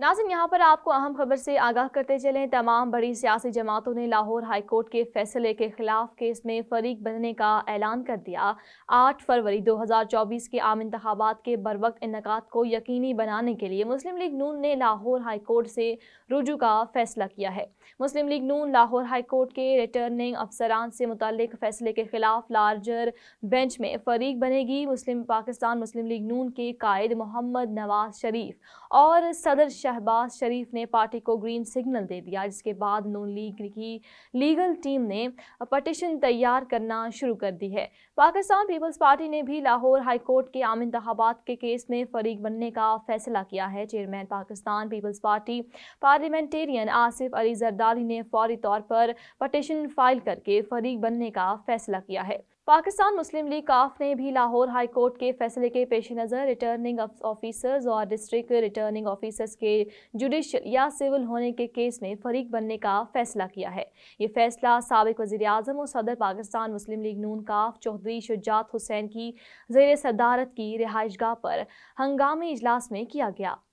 नाजिन यहाँ पर आपको अहम खबर से आगाह करते चले तमाम बड़ी सियासी जमातों ने लाहौर हाईकोर्ट के फैसले के खिलाफ केस में फरीक बनने का ऐलान कर दिया 8 फरवरी 2024 के आम इंतबात के बर वक्त इनका को यकीनी बनाने के लिए मुस्लिम लीग नून ने लाहौर हाईकोर्ट से रुजू का फैसला किया है मुस्लिम लीग नून लाहौर हाईकोर्ट के रिटर्निंग अफसरान से मुतल फैसले के खिलाफ लार्जर बेंच में फरीक बनेगी मुस्लिम पाकिस्तान मुस्लिम लीग नून के कायद मोहम्मद नवाज शरीफ और सदर शहबाज शरीफ ने पार्टी को ग्रीन सिग्नल दे दिया जिसके बाद नून लीग की लीगल टीम ने पटिशन तैयार करना शुरू कर दी है पाकिस्तान पीपल्स पार्टी ने भी लाहौर हाईकोर्ट के आम इंतबात के केस में फरीक बनने का फैसला किया है चेयरमैन पाकिस्तान पीपल्स पार्टी पार्लियामेंटेरियन आसिफ अली जरदारी ने फौरी तौर पर पटिशन फाइल करके फरीक बनने का फैसला किया है पाकिस्तान मुस्लिम लीग काफ ने भी लाहौर हाई कोर्ट के फैसले के पेश नज़र रिटर्निंग ऑफिसर्स और डिस्ट्रिक्ट रिटर्निंग ऑफिसर्स के जुडिशल या सिविल होने के केस में फरीक बनने का फैसला किया है ये फैसला सबक वजीर अजम और सदर पाकिस्तान मुस्लिम लीग नून काफ चौधरी शुजात हुसैन की जेर सदारत की रिहाइश गाह पर हंगामी इजलास में किया गया